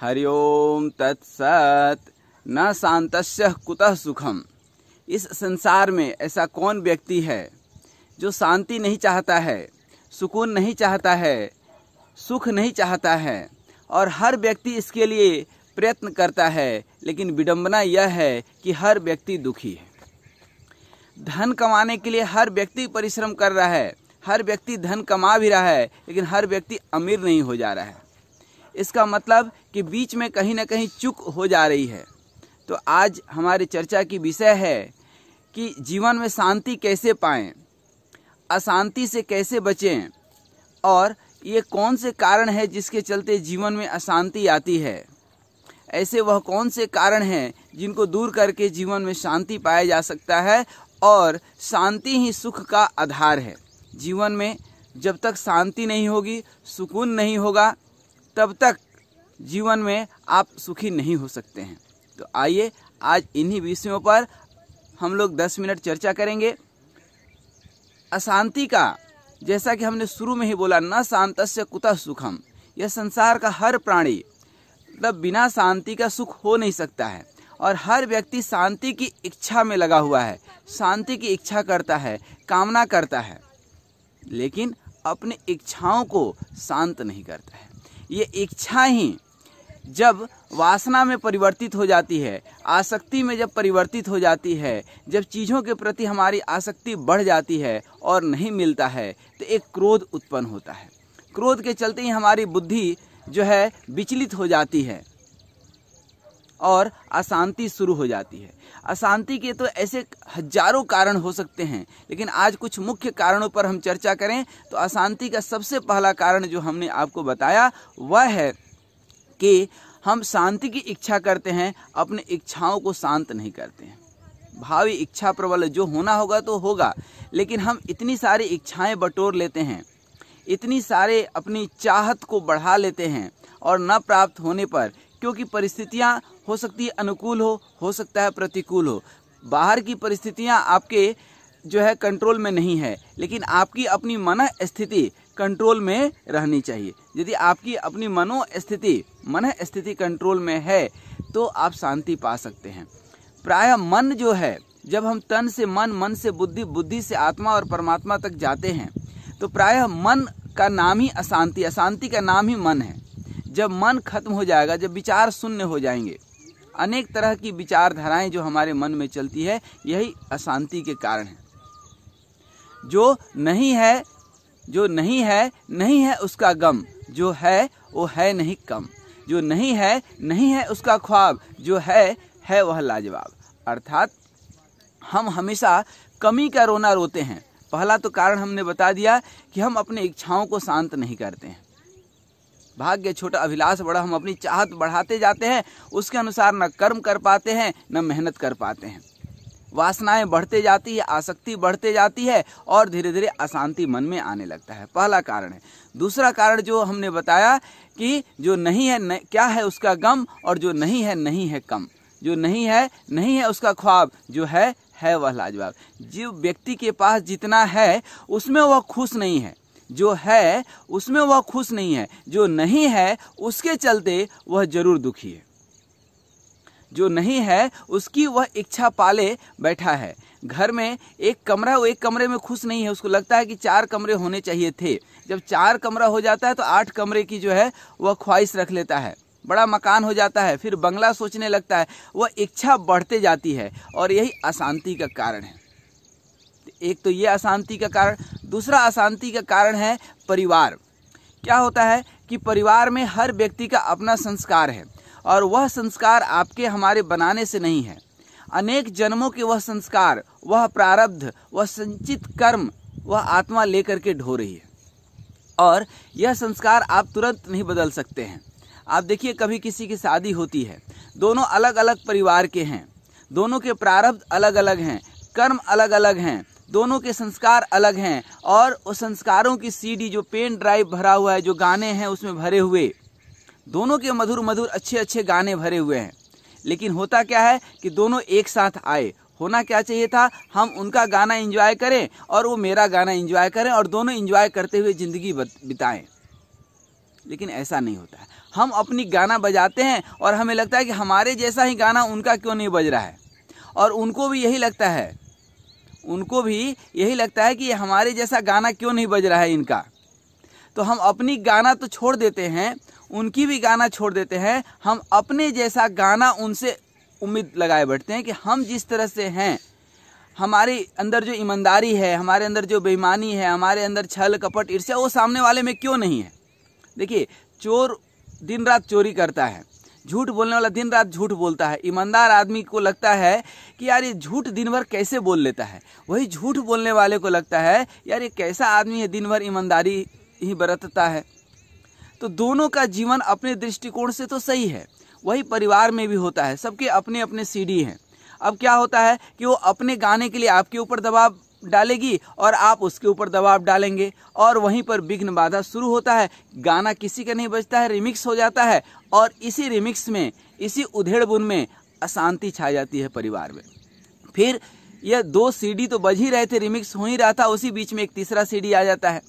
हरि ओम तत्सत न शांत कुतः सुखम इस संसार में ऐसा कौन व्यक्ति है जो शांति नहीं चाहता है सुकून नहीं चाहता है सुख नहीं चाहता है और हर व्यक्ति इसके लिए प्रयत्न करता है लेकिन विडंबना यह है कि हर व्यक्ति दुखी है धन कमाने के लिए हर व्यक्ति परिश्रम कर रहा है हर व्यक्ति धन कमा भी रहा है लेकिन हर व्यक्ति अमीर नहीं हो जा रहा है इसका मतलब कि बीच में कहीं ना कहीं चुक हो जा रही है तो आज हमारी चर्चा की विषय है कि जीवन में शांति कैसे पाएं अशांति से कैसे बचें और ये कौन से कारण है जिसके चलते जीवन में अशांति आती है ऐसे वह कौन से कारण हैं जिनको दूर करके जीवन में शांति पाया जा सकता है और शांति ही सुख का आधार है जीवन में जब तक शांति नहीं होगी सुकून नहीं होगा तब तक जीवन में आप सुखी नहीं हो सकते हैं तो आइए आज इन्हीं विषयों पर हम लोग दस मिनट चर्चा करेंगे अशांति का जैसा कि हमने शुरू में ही बोला न शांत से कुतः सुखम यह संसार का हर प्राणी मतलब बिना शांति का सुख हो नहीं सकता है और हर व्यक्ति शांति की इच्छा में लगा हुआ है शांति की इच्छा करता है कामना करता है लेकिन अपनी इच्छाओं को शांत नहीं करता है ये इच्छा ही जब वासना में परिवर्तित हो जाती है आसक्ति में जब परिवर्तित हो जाती है जब चीज़ों के प्रति हमारी आसक्ति बढ़ जाती है और नहीं मिलता है तो एक क्रोध उत्पन्न होता है क्रोध के चलते ही हमारी बुद्धि जो है विचलित हो जाती है और अशांति शुरू हो जाती है अशांति के तो ऐसे हजारों कारण हो सकते हैं लेकिन आज कुछ मुख्य कारणों पर हम चर्चा करें तो अशांति का सबसे पहला कारण जो हमने आपको बताया वह है कि हम शांति की इच्छा करते हैं अपने इच्छाओं को शांत नहीं करते हैं भावी इच्छा प्रबल जो होना होगा तो होगा लेकिन हम इतनी सारी इच्छाएं बटोर लेते हैं इतनी सारे अपनी चाहत को बढ़ा लेते हैं और न प्राप्त होने पर क्योंकि परिस्थितियां हो सकती है अनुकूल हो हो सकता है प्रतिकूल हो बाहर की परिस्थितियाँ आपके जो है कंट्रोल में नहीं है लेकिन आपकी अपनी मन स्थिति कंट्रोल में रहनी चाहिए यदि आपकी अपनी मनोस्थिति मन स्थिति कंट्रोल में है तो आप शांति पा सकते हैं प्राय मन जो है जब हम तन से मन मन से बुद्धि बुद्धि से आत्मा और परमात्मा तक जाते हैं तो प्रायः मन का नाम ही अशांति अशांति का नाम ही मन है जब मन खत्म हो जाएगा जब विचार शून्य हो जाएंगे अनेक तरह की विचारधाराएं जो हमारे मन में चलती है यही अशांति के कारण है जो नहीं है जो नहीं है नहीं है उसका गम जो है वो है नहीं कम जो नहीं है नहीं है उसका ख्वाब जो है है वह लाजवाब अर्थात हम हमेशा कमी का रोना रोते हैं पहला तो कारण हमने बता दिया कि हम अपने इच्छाओं को शांत नहीं करते हैं भाग्य छोटा अभिलाष बड़ा हम अपनी चाहत बढ़ाते जाते हैं उसके अनुसार न कर्म कर पाते हैं न मेहनत कर पाते हैं वासनाएं बढ़ते जाती है आसक्ति बढ़ते जाती है और धीरे धीरे अशांति मन में आने लगता है पहला कारण है दूसरा कारण जो हमने बताया कि जो नहीं है न, क्या है उसका गम और जो नहीं है नहीं है कम जो नहीं है नहीं है उसका ख्वाब जो है है वह लाजवाब जो व्यक्ति के पास जितना है उसमें वह खुश नहीं है जो है उसमें वह खुश नहीं है जो नहीं है उसके चलते वह जरूर दुखी है जो नहीं है उसकी वह इच्छा पाले बैठा है घर में एक कमरा वो एक कमरे में खुश नहीं है उसको लगता है कि चार कमरे होने चाहिए थे जब चार कमरा हो जाता है तो आठ कमरे की जो है वह ख्वाहिश रख लेता है बड़ा मकान हो जाता है फिर बंगला सोचने लगता है वह इच्छा बढ़ते जाती है और यही अशांति का कारण है एक तो ये अशांति का कारण दूसरा अशांति का कारण है परिवार क्या होता है कि परिवार में हर व्यक्ति का अपना संस्कार है और वह संस्कार आपके हमारे बनाने से नहीं है अनेक जन्मों के वह संस्कार वह प्रारब्ध वह संचित कर्म वह आत्मा लेकर के ढो रही है और यह संस्कार आप तुरंत नहीं बदल सकते हैं आप देखिए कभी किसी की शादी होती है दोनों अलग अलग परिवार के हैं दोनों के प्रारब्ध अलग अलग हैं कर्म अलग अलग हैं दोनों के संस्कार अलग हैं और उस संस्कारों की सीडी जो पेन ड्राइव भरा हुआ है जो गाने हैं उसमें भरे हुए दोनों के मधुर मधुर अच्छे अच्छे गाने भरे हुए हैं लेकिन होता क्या है कि दोनों एक साथ आए होना क्या चाहिए था हम उनका गाना एंजॉय करें और वो मेरा गाना एंजॉय करें और दोनों एंजॉय करते हुए ज़िंदगी बिताएं लेकिन ऐसा नहीं होता है हम अपनी गाना बजाते हैं और हमें लगता है कि हमारे जैसा ही गाना उनका क्यों नहीं बज रहा है और उनको भी यही लगता है उनको भी यही लगता है कि हमारे जैसा गाना क्यों नहीं बज रहा है इनका तो हम अपनी गाना तो छोड़ देते हैं उनकी भी गाना छोड़ देते हैं हम अपने जैसा गाना उनसे उम्मीद लगाए बैठते हैं कि हम जिस तरह से हैं हमारे अंदर जो ईमानदारी है हमारे अंदर जो बेईमानी है हमारे अंदर छल कपट ईर्ष्या वो सामने वाले में क्यों नहीं है देखिए चोर दिन रात चोरी करता है झूठ बोलने वाला दिन रात झूठ बोलता है ईमानदार आदमी को लगता है कि यार ये झूठ दिन भर कैसे बोल लेता है वही झूठ बोलने वाले को लगता है यार ये कैसा आदमी है दिन भर ईमानदारी ही बरतता है तो दोनों का जीवन अपने दृष्टिकोण से तो सही है वही परिवार में भी होता है सबके अपने अपने सीढ़ी हैं अब क्या होता है कि वो अपने गाने के लिए आपके ऊपर दबाव डालेगी और आप उसके ऊपर दबाव डालेंगे और वहीं पर विघ्न बाधा शुरू होता है गाना किसी का नहीं बजता है रिमिक्स हो जाता है और इसी रिमिक्स में इसी उधेड़ बुन में अशांति छा जाती है परिवार में फिर यह दो सीडी तो बज ही रहे थे रिमिक्स हो ही रहा था उसी बीच में एक तीसरा सीडी आ जाता है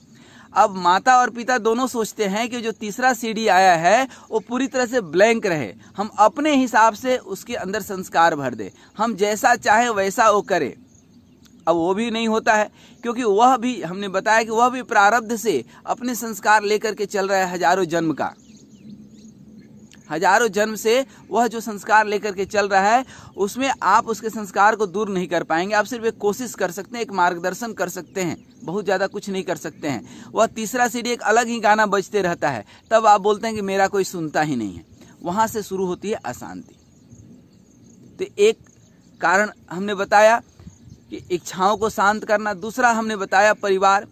अब माता और पिता दोनों सोचते हैं कि जो तीसरा सीडी आया है वो पूरी तरह से ब्लैंक रहे हम अपने हिसाब से उसके अंदर संस्कार भर दें हम जैसा चाहे वैसा वो करें अब वो भी नहीं होता है क्योंकि वह भी हमने बताया कि वह भी प्रारब्ध से अपने संस्कार लेकर के चल रहा है हजारों जन्म का हजारों जन्म से वह जो संस्कार लेकर के चल रहा है उसमें आप उसके संस्कार को दूर नहीं कर पाएंगे आप सिर्फ एक कोशिश कर सकते हैं एक मार्गदर्शन कर सकते हैं बहुत ज़्यादा कुछ नहीं कर सकते हैं वह तीसरा सीढ़ी एक अलग ही गाना बजते रहता है तब आप बोलते हैं कि मेरा कोई सुनता ही नहीं है वहाँ से शुरू होती है अशांति तो एक कारण हमने बताया कि इच्छाओं को शांत करना दूसरा हमने बताया परिवार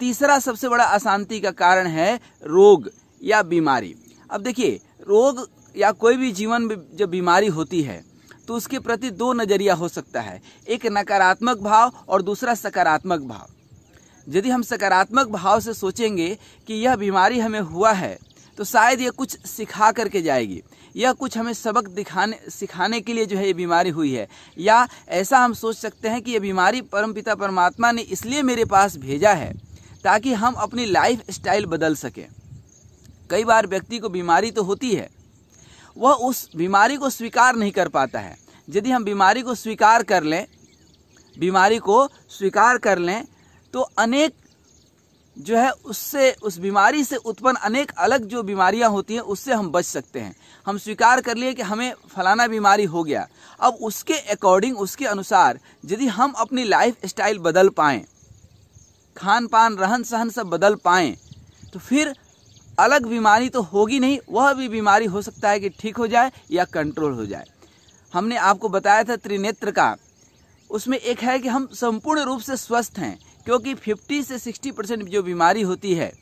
तीसरा सबसे बड़ा अशांति का कारण है रोग या बीमारी अब देखिए रोग या कोई भी जीवन में जब बीमारी होती है तो उसके प्रति दो नज़रिया हो सकता है एक नकारात्मक भाव और दूसरा सकारात्मक भाव यदि हम सकारात्मक भाव से सोचेंगे कि यह बीमारी हमें हुआ है तो शायद ये कुछ सिखा करके जाएगी यह कुछ हमें सबक दिखाने सिखाने के लिए जो है ये बीमारी हुई है या ऐसा हम सोच सकते हैं कि ये बीमारी परमपिता परमात्मा ने इसलिए मेरे पास भेजा है ताकि हम अपनी लाइफ स्टाइल बदल सकें कई बार व्यक्ति को बीमारी तो होती है वह उस बीमारी को स्वीकार नहीं कर पाता है यदि हम बीमारी को स्वीकार कर लें बीमारी को स्वीकार कर लें तो अनेक जो है उससे उस बीमारी से उत्पन्न अनेक अलग जो बीमारियां होती हैं उससे हम बच सकते हैं हम स्वीकार कर लिए कि हमें फलाना बीमारी हो गया अब उसके अकॉर्डिंग उसके अनुसार यदि हम अपनी लाइफ स्टाइल बदल पाएँ खान पान रहन सहन सब बदल पाएँ तो फिर अलग बीमारी तो होगी नहीं वह भी बीमारी हो सकता है कि ठीक हो जाए या कंट्रोल हो जाए हमने आपको बताया था त्रिनेत्र का उसमें एक है कि हम संपूर्ण रूप से स्वस्थ हैं क्योंकि 50 से 60 परसेंट जो बीमारी होती है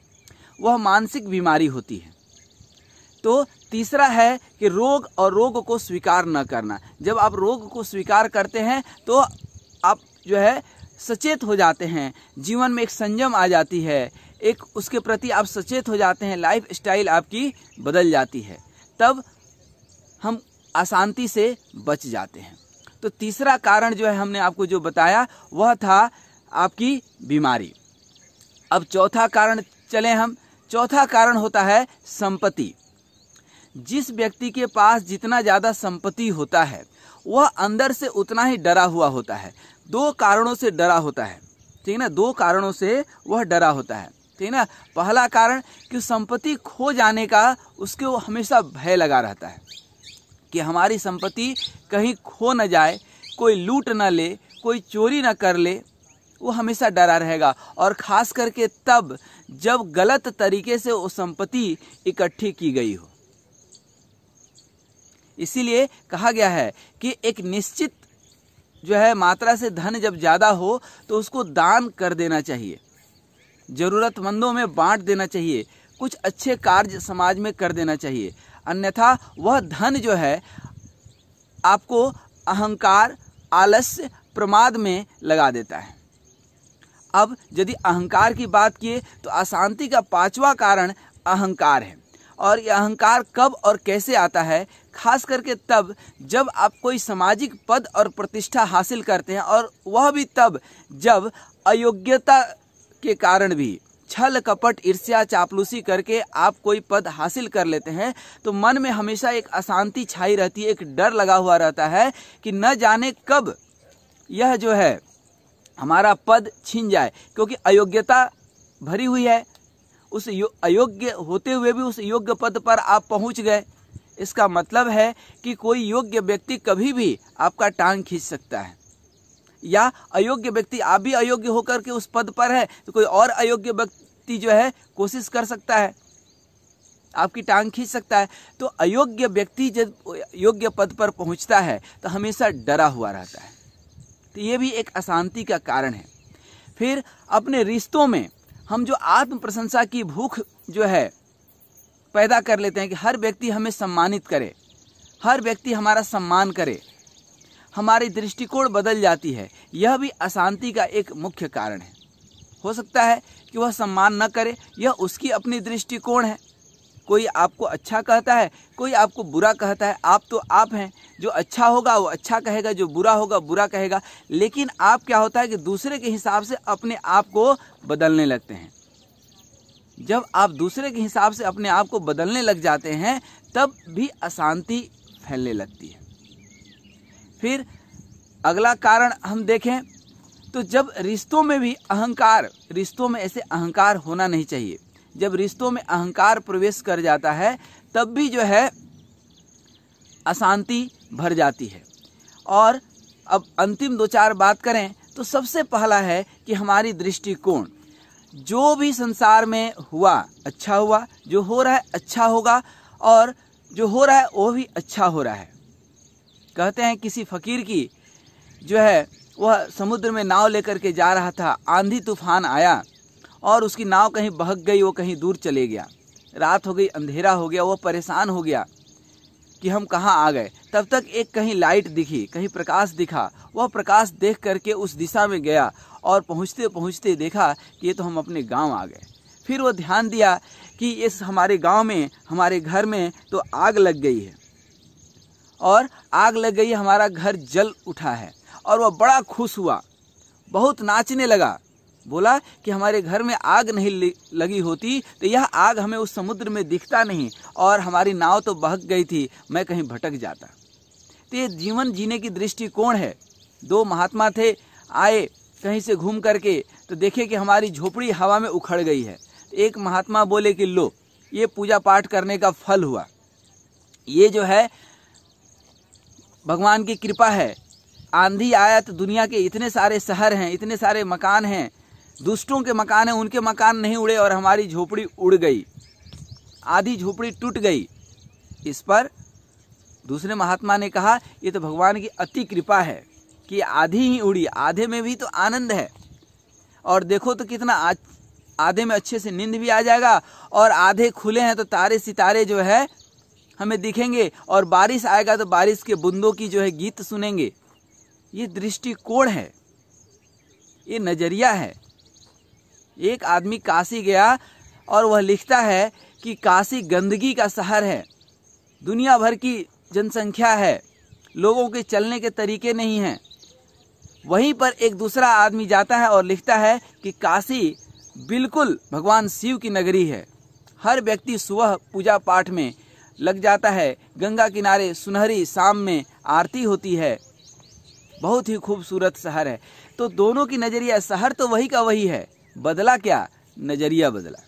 वह मानसिक बीमारी होती है तो तीसरा है कि रोग और रोग को स्वीकार न करना जब आप रोग को स्वीकार करते हैं तो आप जो है सचेत हो जाते हैं जीवन में एक संयम आ जाती है एक उसके प्रति आप सचेत हो जाते हैं लाइफ स्टाइल आपकी बदल जाती है तब हम अशांति से बच जाते हैं तो तीसरा कारण जो है हमने आपको जो बताया वह था आपकी बीमारी अब चौथा कारण चले हम चौथा कारण होता है संपत्ति जिस व्यक्ति के पास जितना ज़्यादा संपत्ति होता है वह अंदर से उतना ही डरा हुआ होता है दो कारणों से डरा होता है ठीक है ना दो कारणों से वह डरा होता है ठीक है ना पहला कारण कि संपत्ति खो जाने का उसके वो हमेशा भय लगा रहता है कि हमारी संपत्ति कहीं खो न जाए कोई लूट न ले कोई चोरी न कर ले वो हमेशा डरा रहेगा और ख़ास करके तब जब गलत तरीके से वो संपत्ति इकट्ठी की गई हो इसीलिए कहा गया है कि एक निश्चित जो है मात्रा से धन जब ज़्यादा हो तो उसको दान कर देना चाहिए ज़रूरतमंदों में बांट देना चाहिए कुछ अच्छे कार्य समाज में कर देना चाहिए अन्यथा वह धन जो है आपको अहंकार आलस्य प्रमाद में लगा देता है अब यदि अहंकार की बात किए तो अशांति का पांचवा कारण अहंकार है और यह अहंकार कब और कैसे आता है खास करके तब जब आप कोई सामाजिक पद और प्रतिष्ठा हासिल करते हैं और वह भी तब जब अयोग्यता के कारण भी छल कपट ईर्ष्या चापलूसी करके आप कोई पद हासिल कर लेते हैं तो मन में हमेशा एक अशांति छाई रहती है एक डर लगा हुआ रहता है कि न जाने कब यह जो है हमारा पद छीन जाए क्योंकि अयोग्यता भरी हुई है उस अयोग्य होते हुए भी उस योग्य पद पर आप पहुंच गए इसका मतलब है कि कोई योग्य व्यक्ति कभी भी आपका टांग खींच सकता है या अयोग्य व्यक्ति आप भी अयोग्य होकर के उस पद पर है तो कोई और अयोग्य व्यक्ति जो है कोशिश कर सकता है आपकी टांग खींच सकता है तो अयोग्य व्यक्ति जब योग्य पद पर पहुंचता है तो हमेशा डरा हुआ रहता है तो ये भी एक अशांति का कारण है फिर अपने रिश्तों में हम जो आत्म प्रशंसा की भूख जो है पैदा कर लेते हैं कि हर व्यक्ति हमें सम्मानित करे हर व्यक्ति हमारा सम्मान करे हमारी दृष्टिकोण बदल जाती है यह भी अशांति का एक मुख्य कारण है हो सकता है कि वह सम्मान न करे यह उसकी अपनी दृष्टिकोण है कोई आपको अच्छा कहता है कोई आपको बुरा कहता है आप तो आप हैं जो अच्छा होगा वो अच्छा कहेगा जो बुरा होगा बुरा कहेगा लेकिन आप क्या होता है कि दूसरे के हिसाब से अपने आप को बदलने लगते हैं जब आप दूसरे के हिसाब से अपने आप को बदलने लग जाते हैं तब भी अशांति फैलने लगती है फिर अगला कारण हम देखें तो जब रिश्तों में भी अहंकार रिश्तों में ऐसे अहंकार होना नहीं चाहिए जब रिश्तों में अहंकार प्रवेश कर जाता है तब भी जो है अशांति भर जाती है और अब अंतिम दो चार बात करें तो सबसे पहला है कि हमारी दृष्टिकोण जो भी संसार में हुआ अच्छा हुआ जो हो रहा है अच्छा होगा और जो हो रहा है वो भी अच्छा हो रहा है कहते हैं किसी फकीर की जो है वह समुद्र में नाव लेकर के जा रहा था आंधी तूफान आया और उसकी नाव कहीं बहक गई वो कहीं दूर चले गया रात हो गई अंधेरा हो गया वो परेशान हो गया कि हम कहाँ आ गए तब तक एक कहीं लाइट दिखी कहीं प्रकाश दिखा वह प्रकाश देख करके उस दिशा में गया और पहुँचते पहुँचते देखा कि ये तो हम अपने गाँव आ गए फिर वो ध्यान दिया कि इस हमारे गाँव में हमारे घर में तो आग लग गई है और आग लग गई हमारा घर जल उठा है और वह बड़ा खुश हुआ बहुत नाचने लगा बोला कि हमारे घर में आग नहीं लगी होती तो यह आग हमें उस समुद्र में दिखता नहीं और हमारी नाव तो बहक गई थी मैं कहीं भटक जाता तो ये जीवन जीने की दृष्टिकोण है दो महात्मा थे आए कहीं से घूम करके तो देखे कि हमारी झोपड़ी हवा में उखड़ गई है एक महात्मा बोले कि लो ये पूजा पाठ करने का फल हुआ ये जो है भगवान की कृपा है आंधी आया तो दुनिया के इतने सारे शहर हैं इतने सारे मकान हैं दुष्टों के मकान हैं उनके मकान नहीं उड़े और हमारी झोपड़ी उड़ गई आधी झोपड़ी टूट गई इस पर दूसरे महात्मा ने कहा ये तो भगवान की अति कृपा है कि आधी ही उड़ी आधे में भी तो आनंद है और देखो तो कितना आधे में अच्छे से नींद भी आ जाएगा और आधे खुले हैं तो तारे सितारे जो है हमें दिखेंगे और बारिश आएगा तो बारिश के बूंदों की जो है गीत सुनेंगे ये दृष्टिकोण है ये नज़रिया है एक आदमी काशी गया और वह लिखता है कि काशी गंदगी का शहर है दुनिया भर की जनसंख्या है लोगों के चलने के तरीके नहीं हैं वहीं पर एक दूसरा आदमी जाता है और लिखता है कि काशी बिल्कुल भगवान शिव की नगरी है हर व्यक्ति सुबह पूजा पाठ में लग जाता है गंगा किनारे सुनहरी शाम में आरती होती है बहुत ही खूबसूरत शहर है तो दोनों की नज़रिया शहर तो वही का वही है बदला क्या नजरिया बदला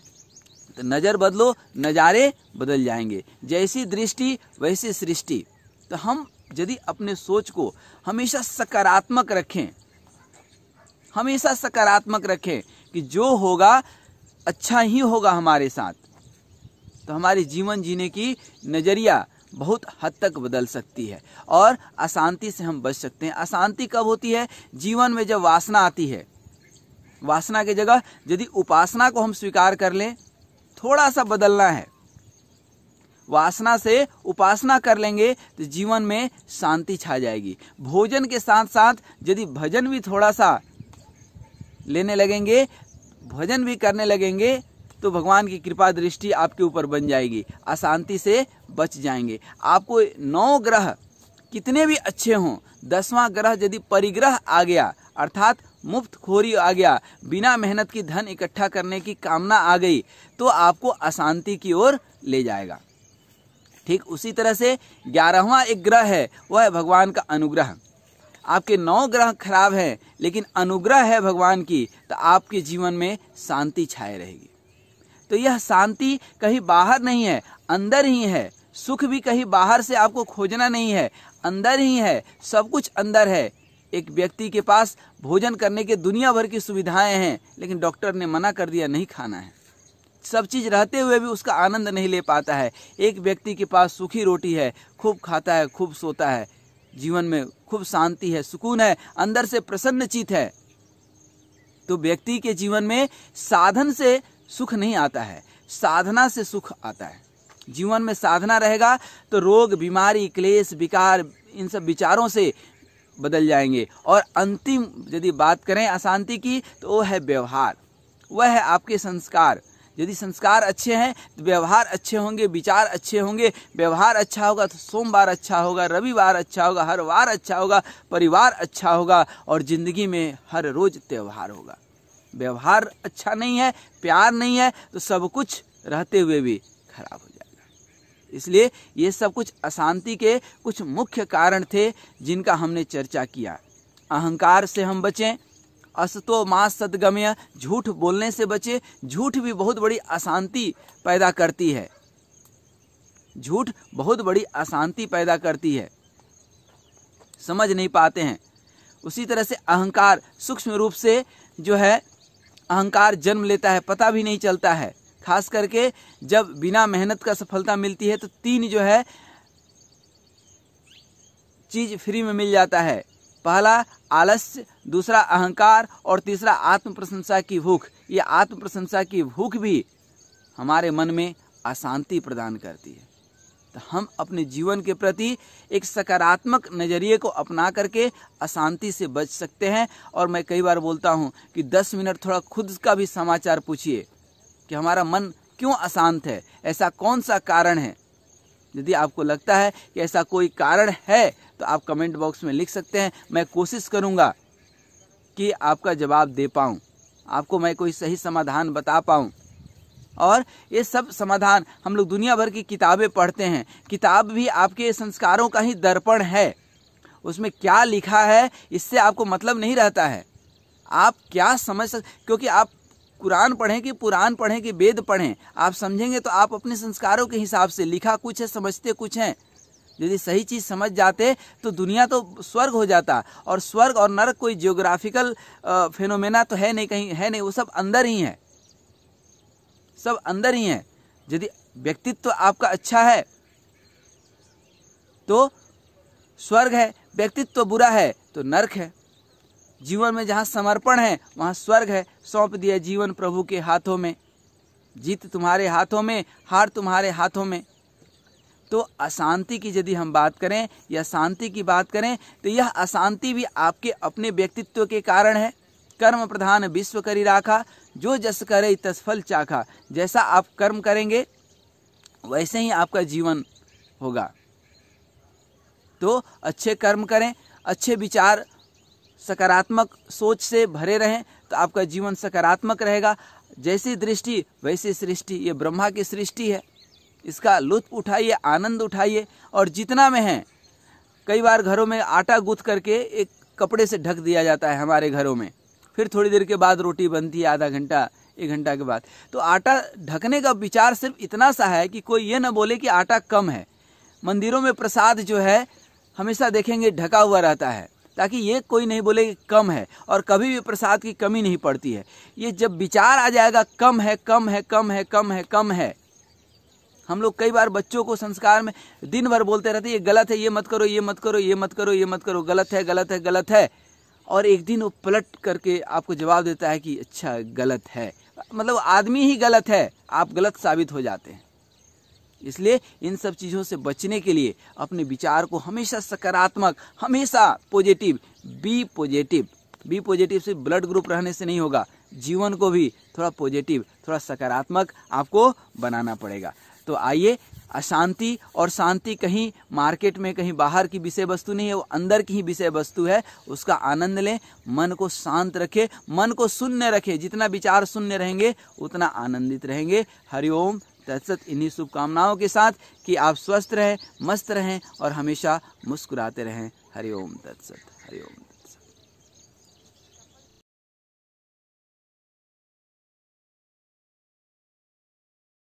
तो नज़र बदलो नज़ारे बदल जाएंगे जैसी दृष्टि वैसी सृष्टि तो हम यदि अपने सोच को हमेशा सकारात्मक रखें हमेशा सकारात्मक रखें कि जो होगा अच्छा ही होगा हमारे साथ तो हमारे जीवन जीने की नज़रिया बहुत हद तक बदल सकती है और अशांति से हम बच सकते हैं अशांति कब होती है जीवन में जब वासना आती है वासना की जगह यदि उपासना को हम स्वीकार कर लें थोड़ा सा बदलना है वासना से उपासना कर लेंगे तो जीवन में शांति छा जाएगी भोजन के साथ साथ यदि भजन भी थोड़ा सा लेने लगेंगे भजन भी करने लगेंगे तो भगवान की कृपा दृष्टि आपके ऊपर बन जाएगी अशांति से बच जाएंगे आपको नौ ग्रह कितने भी अच्छे हों दसवां ग्रह यदि परिग्रह आ गया अर्थात मुफ्त खोरी आ गया बिना मेहनत की धन इकट्ठा करने की कामना आ गई तो आपको अशांति की ओर ले जाएगा ठीक उसी तरह से ग्यारहवा एक ग्रह है वह है भगवान का अनुग्रह आपके नौ ग्रह खराब हैं लेकिन अनुग्रह है भगवान की तो आपके जीवन में शांति छाए रहेगी तो यह शांति कहीं बाहर नहीं है अंदर ही है सुख भी कहीं बाहर से आपको खोजना नहीं है अंदर ही है सब कुछ अंदर है एक व्यक्ति के पास भोजन करने के दुनिया भर की सुविधाएं हैं लेकिन डॉक्टर ने मना कर दिया नहीं खाना है सब चीज़ रहते हुए भी उसका आनंद नहीं ले पाता है एक व्यक्ति के पास सूखी रोटी है खूब खाता है खूब सोता है जीवन में खूब शांति है सुकून है अंदर से प्रसन्न चित है तो व्यक्ति के जीवन में साधन से सुख नहीं आता है साधना से सुख आता है जीवन में साधना रहेगा तो रोग बीमारी क्लेश विकार इन सब विचारों से बदल जाएंगे और अंतिम यदि बात करें अशांति की तो वो है व्यवहार वह है आपके संस्कार यदि संस्कार अच्छे हैं तो व्यवहार अच्छे होंगे विचार अच्छे होंगे व्यवहार अच्छा होगा तो सोमवार अच्छा होगा रविवार अच्छा होगा हर वार अच्छा होगा परिवार अच्छा होगा और ज़िंदगी में हर रोज़ त्यौहार होगा व्यवहार अच्छा नहीं है प्यार नहीं है तो सब कुछ रहते हुए भी खराब हो इसलिए ये सब कुछ अशांति के कुछ मुख्य कारण थे जिनका हमने चर्चा किया अहंकार से हम बचें असतो मास सदगम्य झूठ बोलने से बचे झूठ भी बहुत बड़ी अशांति पैदा करती है झूठ बहुत बड़ी अशांति पैदा करती है समझ नहीं पाते हैं उसी तरह से अहंकार सूक्ष्म रूप से जो है अहंकार जन्म लेता है पता भी नहीं चलता है खास करके जब बिना मेहनत का सफलता मिलती है तो तीन जो है चीज़ फ्री में मिल जाता है पहला आलस्य दूसरा अहंकार और तीसरा आत्म प्रशंसा की भूख ये आत्म प्रशंसा की भूख भी हमारे मन में अशांति प्रदान करती है तो हम अपने जीवन के प्रति एक सकारात्मक नज़रिए को अपना करके अशांति से बच सकते हैं और मैं कई बार बोलता हूँ कि 10 मिनट थोड़ा खुद का भी समाचार पूछिए कि हमारा मन क्यों अशांत है ऐसा कौन सा कारण है यदि आपको लगता है कि ऐसा कोई कारण है तो आप कमेंट बॉक्स में लिख सकते हैं मैं कोशिश करूँगा कि आपका जवाब दे पाऊँ आपको मैं कोई सही समाधान बता पाऊँ और ये सब समाधान हम लोग दुनिया भर की किताबें पढ़ते हैं किताब भी आपके संस्कारों का ही दर्पण है उसमें क्या लिखा है इससे आपको मतलब नहीं रहता है आप क्या समझ सक क्योंकि आप कुरान पढ़ें कि पुराण पढ़ें कि वेद पढ़ें आप समझेंगे तो आप अपने संस्कारों के हिसाब से लिखा कुछ है समझते कुछ हैं यदि सही चीज़ समझ जाते तो दुनिया तो स्वर्ग हो जाता और स्वर्ग और नरक कोई जियोग्राफिकल फेनोमेना तो है नहीं कहीं है नहीं वो सब अंदर ही है सब अंदर ही है यदि व्यक्तित्व तो आपका अच्छा है तो स्वर्ग है व्यक्तित्व तो बुरा है तो नर्क है जीवन में जहाँ समर्पण है वहाँ स्वर्ग है सौंप दिया जीवन प्रभु के हाथों में जीत तुम्हारे हाथों में हार तुम्हारे हाथों में तो अशांति की यदि हम बात करें या शांति की बात करें तो यह अशांति भी आपके अपने व्यक्तित्व के कारण है कर्म प्रधान विश्व करी राखा जो जस करे तस्फल चाखा जैसा आप कर्म करेंगे वैसे ही आपका जीवन होगा तो अच्छे कर्म करें अच्छे विचार सकारात्मक सोच से भरे रहें तो आपका जीवन सकारात्मक रहेगा जैसी दृष्टि वैसी सृष्टि ये ब्रह्मा की सृष्टि है इसका लुत्फ उठाइए आनंद उठाइए और जितना में है कई बार घरों में आटा गूथ करके एक कपड़े से ढक दिया जाता है हमारे घरों में फिर थोड़ी देर के बाद रोटी बनती है आधा घंटा एक घंटा के बाद तो आटा ढकने का विचार सिर्फ इतना सा है कि कोई ये ना बोले कि आटा कम है मंदिरों में प्रसाद जो है हमेशा देखेंगे ढका हुआ रहता है ताकि ये कोई नहीं बोले कि कम है और कभी भी प्रसाद की कमी नहीं पड़ती है ये जब विचार आ जाएगा कम है कम है कम है कम है कम है हम लोग कई बार बच्चों को संस्कार में दिन भर बोलते रहते ये गलत है ये मत करो ये मत करो ये मत करो ये मत करो गलत है गलत है गलत है और एक दिन वो पलट करके आपको जवाब देता है कि अच्छा गलत है मतलब आदमी ही गलत है आप गलत साबित हो जाते हैं इसलिए इन सब चीज़ों से बचने के लिए अपने विचार को हमेशा सकारात्मक हमेशा positive be positive be positive से ब्लड ग्रुप रहने से नहीं होगा जीवन को भी थोड़ा पॉजिटिव थोड़ा सकारात्मक आपको बनाना पड़ेगा तो आइए अशांति और शांति कहीं मार्केट में कहीं बाहर की विषय वस्तु नहीं है वो अंदर की ही विषय वस्तु है उसका आनंद लें मन को शांत रखें मन को शून्य रखें जितना विचार शून्य रहेंगे उतना आनंदित रहेंगे हरिओम तत्सत इन्हीं शुभकामनाओं के साथ कि आप स्वस्थ रहें मस्त रहें और हमेशा मुस्कुराते रहें हरिओम तत्सत हरिओम